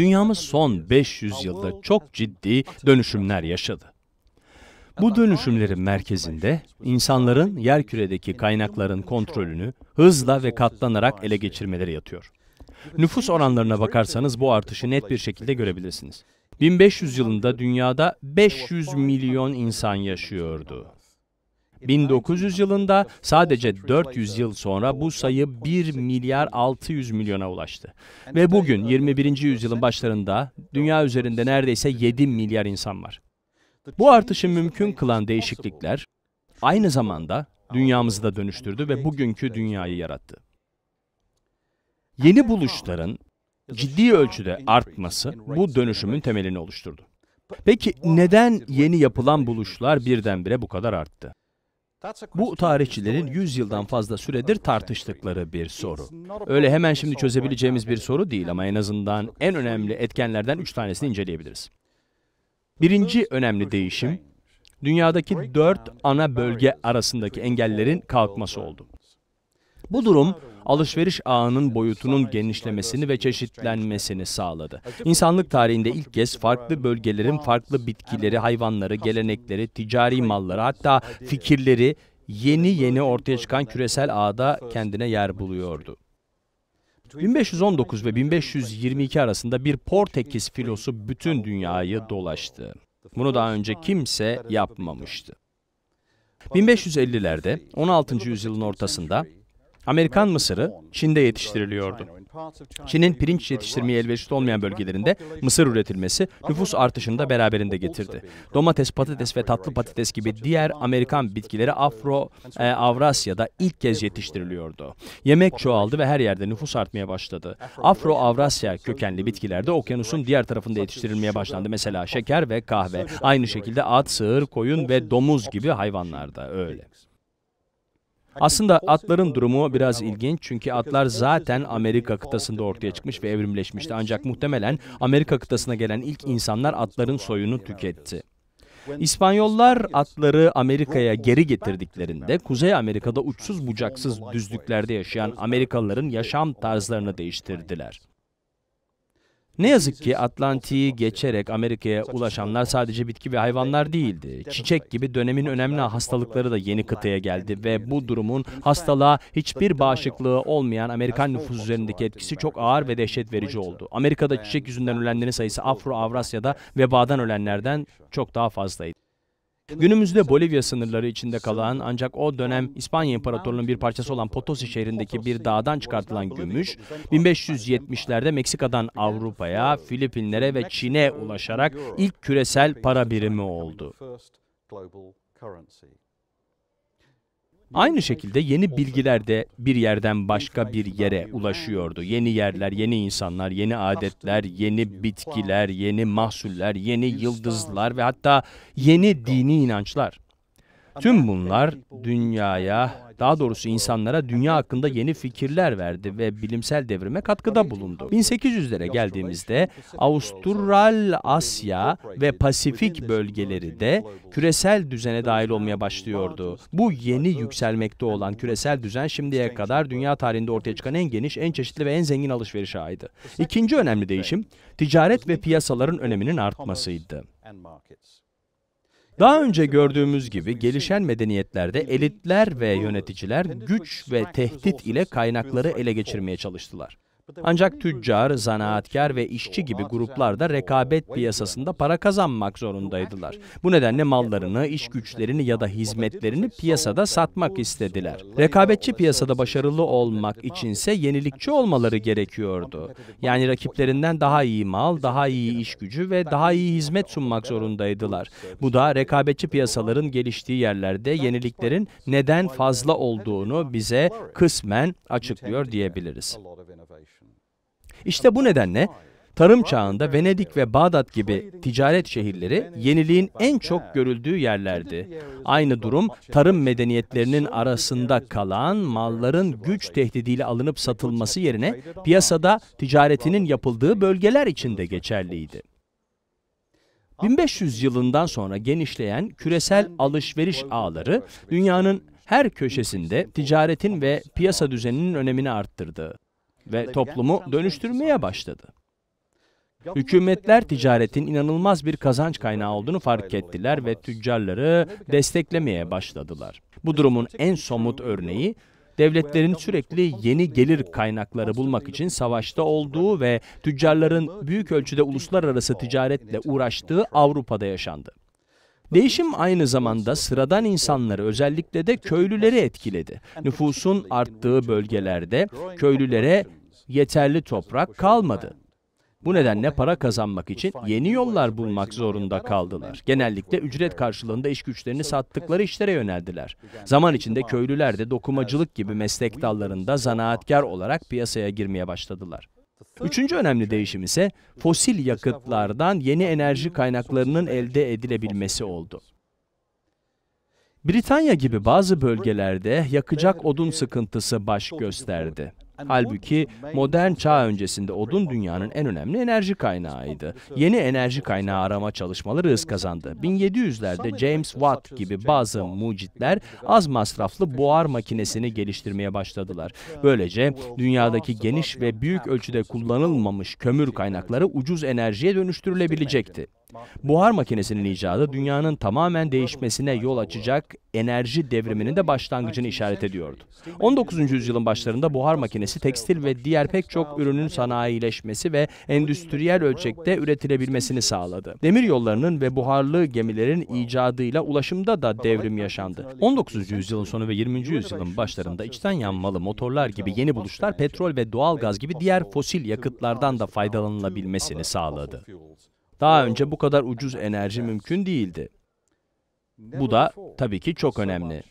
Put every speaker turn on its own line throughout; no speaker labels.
dünyamız son 500 yılda çok ciddi dönüşümler yaşadı. Bu dönüşümlerin merkezinde insanların yerküredeki kaynakların kontrolünü hızla ve katlanarak ele geçirmeleri yatıyor. Nüfus oranlarına bakarsanız bu artışı net bir şekilde görebilirsiniz. 1500 yılında dünyada 500 milyon insan yaşıyordu. 1900 yılında sadece 400 yıl sonra bu sayı 1 milyar 600 milyona ulaştı. Ve bugün 21. yüzyılın başlarında dünya üzerinde neredeyse 7 milyar insan var. Bu artışı mümkün kılan değişiklikler aynı zamanda dünyamızı da dönüştürdü ve bugünkü dünyayı yarattı. Yeni buluşların ciddi ölçüde artması bu dönüşümün temelini oluşturdu. Peki neden yeni yapılan buluşlar birdenbire bu kadar arttı? Bu tarihçilerin 100 yıldan fazla süredir tartıştıkları bir soru. Öyle hemen şimdi çözebileceğimiz bir soru değil ama en azından en önemli etkenlerden 3 tanesini inceleyebiliriz. Birinci önemli değişim, dünyadaki 4 ana bölge arasındaki engellerin kalkması oldu. Bu durum alışveriş ağının boyutunun genişlemesini ve çeşitlenmesini sağladı. İnsanlık tarihinde ilk kez farklı bölgelerin farklı bitkileri, hayvanları, gelenekleri, ticari malları hatta fikirleri yeni yeni ortaya çıkan küresel ağda kendine yer buluyordu. 1519 ve 1522 arasında bir Portekiz filosu bütün dünyayı dolaştı. Bunu daha önce kimse yapmamıştı. 1550'lerde 16. yüzyılın ortasında Amerikan mısırı Çin'de yetiştiriliyordu. Çin'in pirinç yetiştirmeye elverişli olmayan bölgelerinde mısır üretilmesi nüfus artışını da beraberinde getirdi. Domates, patates ve tatlı patates gibi diğer Amerikan bitkileri Afro e, Avrasya'da ilk kez yetiştiriliyordu. Yemek çoğaldı ve her yerde nüfus artmaya başladı. Afro Avrasya kökenli bitkilerde okyanusun diğer tarafında yetiştirilmeye başlandı. Mesela şeker ve kahve. Aynı şekilde at, sığır, koyun ve domuz gibi hayvanlarda öyle. Aslında atların durumu biraz ilginç çünkü atlar zaten Amerika kıtasında ortaya çıkmış ve evrimleşmişti. Ancak muhtemelen Amerika kıtasına gelen ilk insanlar atların soyunu tüketti. İspanyollar atları Amerika'ya geri getirdiklerinde Kuzey Amerika'da uçsuz bucaksız düzlüklerde yaşayan Amerikalıların yaşam tarzlarını değiştirdiler. Ne yazık ki Atlantik'i geçerek Amerika'ya ulaşanlar sadece bitki ve hayvanlar değildi. Çiçek gibi dönemin önemli hastalıkları da yeni kıtaya geldi ve bu durumun hastalığa hiçbir bağışıklığı olmayan Amerikan nüfus üzerindeki etkisi çok ağır ve dehşet verici oldu. Amerika'da çiçek yüzünden ölenlerin sayısı Afro-Avrasya'da vebadan ölenlerden çok daha fazlaydı. Günümüzde Bolivya sınırları içinde kalan ancak o dönem İspanya İmparatorluğu'nun bir parçası olan Potosi şehrindeki bir dağdan çıkartılan gümüş, 1570'lerde Meksika'dan Avrupa'ya, Filipinlere ve Çin'e ulaşarak ilk küresel para birimi oldu. Aynı şekilde yeni bilgiler de bir yerden başka bir yere ulaşıyordu. Yeni yerler, yeni insanlar, yeni adetler, yeni bitkiler, yeni mahsuller, yeni yıldızlar ve hatta yeni dini inançlar. Tüm bunlar dünyaya daha doğrusu insanlara dünya hakkında yeni fikirler verdi ve bilimsel devrime katkıda bulundu. 1800'lere geldiğimizde Avustral Asya ve Pasifik bölgeleri de küresel düzene dahil olmaya başlıyordu. Bu yeni yükselmekte olan küresel düzen şimdiye kadar dünya tarihinde ortaya çıkan en geniş, en çeşitli ve en zengin alışveriş ağıydı. İkinci önemli değişim ticaret ve piyasaların öneminin artmasıydı. Daha önce gördüğümüz gibi gelişen medeniyetlerde elitler ve yöneticiler güç ve tehdit ile kaynakları ele geçirmeye çalıştılar. Ancak tüccar, zanaatkar ve işçi gibi gruplar da rekabet piyasasında para kazanmak zorundaydılar. Bu nedenle mallarını, iş güçlerini ya da hizmetlerini piyasada satmak istediler. Rekabetçi piyasada başarılı olmak içinse yenilikçi olmaları gerekiyordu. Yani rakiplerinden daha iyi mal, daha iyi iş gücü ve daha iyi hizmet sunmak zorundaydılar. Bu da rekabetçi piyasaların geliştiği yerlerde yeniliklerin neden fazla olduğunu bize kısmen açıklıyor diyebiliriz. İşte bu nedenle tarım çağında Venedik ve Bağdat gibi ticaret şehirleri yeniliğin en çok görüldüğü yerlerdi. Aynı durum tarım medeniyetlerinin arasında kalan malların güç tehdidiyle alınıp satılması yerine piyasada ticaretinin yapıldığı bölgeler için de geçerliydi. 1500 yılından sonra genişleyen küresel alışveriş ağları dünyanın her köşesinde ticaretin ve piyasa düzeninin önemini arttırdı ve toplumu dönüştürmeye başladı. Hükümetler ticaretin inanılmaz bir kazanç kaynağı olduğunu fark ettiler ve tüccarları desteklemeye başladılar. Bu durumun en somut örneği devletlerin sürekli yeni gelir kaynakları bulmak için savaşta olduğu ve tüccarların büyük ölçüde uluslararası ticaretle uğraştığı Avrupa'da yaşandı. Değişim aynı zamanda sıradan insanları özellikle de köylüleri etkiledi. Nüfusun arttığı bölgelerde köylülere yeterli toprak kalmadı. Bu nedenle para kazanmak için yeni yollar bulmak zorunda kaldılar. Genellikle ücret karşılığında iş güçlerini sattıkları işlere yöneldiler. Zaman içinde köylüler de dokumacılık gibi meslek dallarında zanaatkar olarak piyasaya girmeye başladılar. Üçüncü önemli şey, değişim ise fosil yakıtlardan yeni enerji kaynaklarının elde edilebilmesi oldu. Britanya gibi bazı bölgelerde yakacak odun sıkıntısı baş gösterdi. Halbuki modern çağ öncesinde odun dünyanın en önemli enerji kaynağıydı. Yeni enerji kaynağı arama çalışmaları hız kazandı. 1700'lerde James Watt gibi bazı mucitler az masraflı buhar makinesini geliştirmeye başladılar. Böylece dünyadaki geniş ve büyük ölçüde kullanılmamış kömür kaynakları ucuz enerjiye dönüştürülebilecekti. Buhar makinesinin icadı dünyanın tamamen değişmesine yol açacak enerji devriminin de başlangıcını işaret ediyordu. 19. yüzyılın başlarında buhar makinesi tekstil ve diğer pek çok ürünün sanayileşmesi ve endüstriyel ölçekte üretilebilmesini sağladı. Demir yollarının ve buharlı gemilerin icadıyla ulaşımda da devrim yaşandı. 19. yüzyılın sonu ve 20. yüzyılın başlarında içten yanmalı motorlar gibi yeni buluşlar petrol ve doğal gaz gibi diğer fosil yakıtlardan da faydalanılabilmesini sağladı. Daha önce bu kadar ucuz enerji mümkün değildi. Bu da tabii ki çok önemli.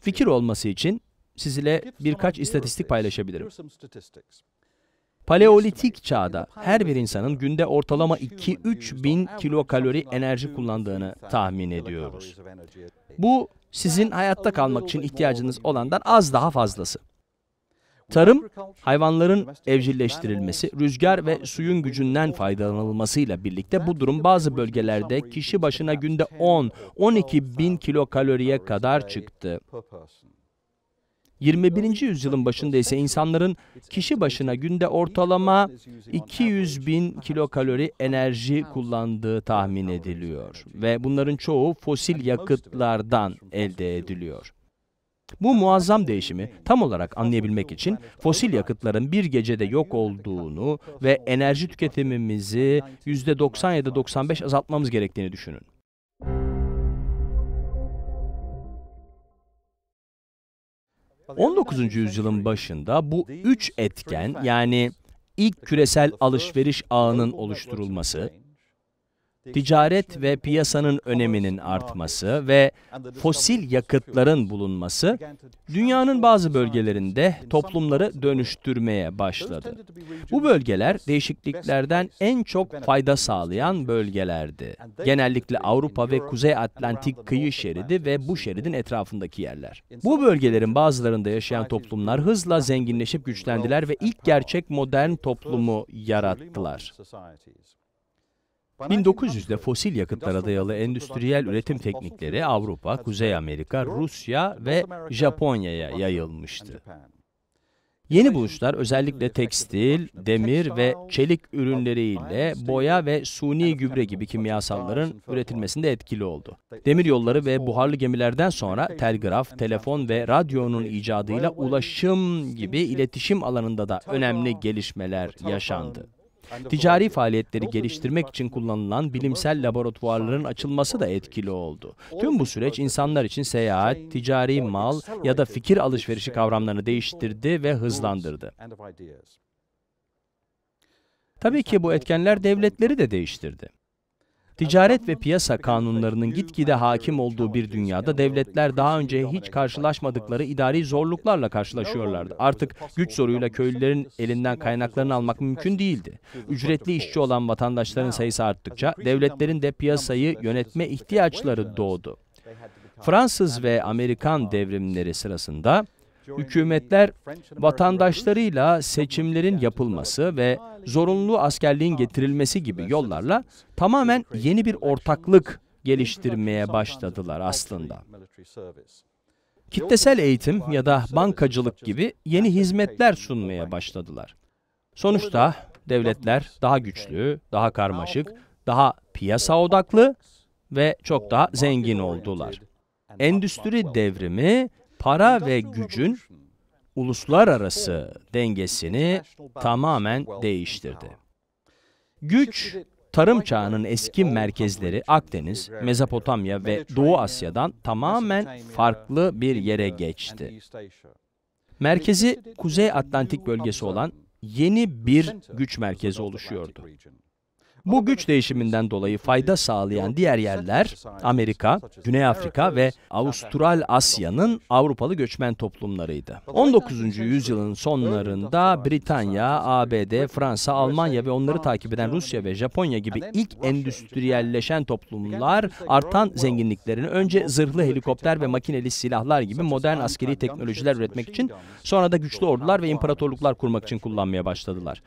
Fikir olması için sizinle birkaç istatistik paylaşabilirim. Paleolitik çağda her bir insanın günde ortalama 2-3 bin kilokalori enerji kullandığını tahmin ediyoruz. Bu sizin hayatta kalmak için ihtiyacınız olandan az daha fazlası. Tarım, hayvanların evcilleştirilmesi, rüzgar ve suyun gücünden faydalanılmasıyla birlikte bu durum bazı bölgelerde kişi başına günde 10-12 bin kilokaloriye kadar çıktı. 21. yüzyılın başında ise insanların kişi başına günde ortalama 200 bin kilokalori enerji kullandığı tahmin ediliyor ve bunların çoğu fosil yakıtlardan elde ediliyor. Bu muazzam değişimi tam olarak anlayabilmek için fosil yakıtların bir gecede yok olduğunu ve enerji tüketimimizi %90 ya da %95 azaltmamız gerektiğini düşünün. ...19. yüzyılın başında bu üç etken yani ilk küresel alışveriş ağının oluşturulması, ticaret ve piyasanın öneminin artması ve fosil yakıtların bulunması dünyanın bazı bölgelerinde toplumları dönüştürmeye başladı. Bu bölgeler değişikliklerden en çok fayda sağlayan bölgelerdi. Genellikle Avrupa ve Kuzey Atlantik kıyı şeridi ve bu şeridin etrafındaki yerler. Bu bölgelerin bazılarında yaşayan toplumlar hızla zenginleşip güçlendiler ve ilk gerçek modern toplumu yarattılar. 1900'de fosil yakıtlara dayalı endüstriyel üretim teknikleri Avrupa, Kuzey Amerika, Rusya ve Japonya'ya yayılmıştı. Yeni buluşlar özellikle tekstil, demir ve çelik ürünleriyle boya ve suni gübre gibi kimyasalların üretilmesinde etkili oldu. Demir yolları ve buharlı gemilerden sonra telgraf, telefon ve radyonun icadıyla ulaşım gibi iletişim alanında da önemli gelişmeler yaşandı. Ticari faaliyetleri geliştirmek için kullanılan bilimsel laboratuvarların açılması da etkili şey. oldu. Tüm bu süreç insanlar için seyahat, ticari mal ya da fikir alışverişi kavramlarını değiştirdi ve hızlandırdı. Tabii ki bu etkenler devletleri de değiştirdi. Ticaret ve piyasa kanunlarının gitgide hakim olduğu bir dünyada devletler daha önce hiç karşılaşmadıkları idari zorluklarla karşılaşıyorlardı. Artık güç zoruyla köylülerin elinden kaynaklarını almak mümkün değildi. Ücretli işçi olan vatandaşların sayısı arttıkça devletlerin de piyasayı yönetme ihtiyaçları doğdu. Fransız ve Amerikan devrimleri sırasında hükümetler vatandaşlarıyla seçimlerin yapılması ve zorunlu askerliğin getirilmesi gibi yollarla tamamen yeni bir ortaklık geliştirmeye başladılar aslında. Kitlesel eğitim ya da bankacılık gibi yeni hizmetler sunmaya başladılar. Sonuçta devletler daha güçlü, daha karmaşık, daha piyasa odaklı ve çok daha zengin oldular. Endüstri devrimi para ve gücün uluslararası dengesini tamamen değiştirdi. Güç, tarım çağının eski merkezleri Akdeniz, Mezopotamya ve Doğu Asya'dan tamamen farklı bir yere geçti. Merkezi Kuzey Atlantik bölgesi olan yeni bir güç merkezi oluşuyordu. Bu güç değişiminden dolayı fayda sağlayan diğer yerler Amerika, Güney Afrika ve Avustral Asya'nın Avrupalı göçmen toplumlarıydı. 19. yüzyılın sonlarında Britanya, ABD, Fransa, Almanya ve onları takip eden Rusya ve Japonya gibi ilk endüstriyelleşen toplumlar artan zenginliklerini önce zırhlı helikopter ve makineli silahlar gibi modern askeri teknolojiler üretmek için sonra da güçlü ordular ve imparatorluklar kurmak için kullanmaya başladılar.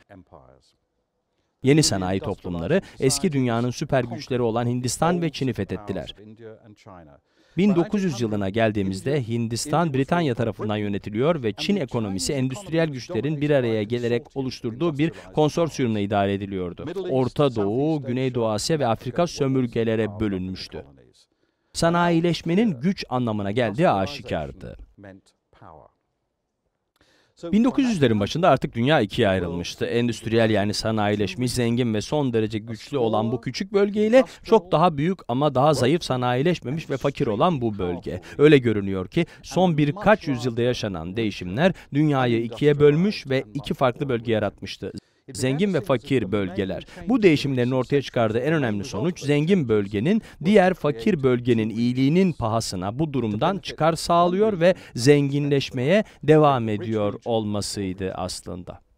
Yeni sanayi toplumları eski dünyanın süper güçleri olan Hindistan ve Çin'i fethettiler. 1900 yılına geldiğimizde Hindistan Britanya tarafından yönetiliyor ve Çin ekonomisi endüstriyel güçlerin bir araya gelerek oluşturduğu bir konsorsiyumla idare ediliyordu. Orta Doğu, Güneydoğu Asya ve Afrika sömürgelere bölünmüştü. Sanayileşmenin güç anlamına geldiği aşikardı. 1900'lerin başında artık dünya ikiye ayrılmıştı. Endüstriyel yani sanayileşmiş, zengin ve son derece güçlü olan bu küçük bölgeyle çok daha büyük ama daha zayıf sanayileşmemiş ve fakir olan bu bölge. Öyle görünüyor ki son birkaç yüzyılda yaşanan değişimler dünyayı ikiye bölmüş ve iki farklı bölge yaratmıştı zengin ve fakir bölgeler. Bu değişimlerin ortaya çıkardığı en önemli sonuç zengin bölgenin diğer fakir bölgenin iyiliğinin pahasına bu durumdan çıkar sağlıyor ve zenginleşmeye devam ediyor olmasıydı aslında.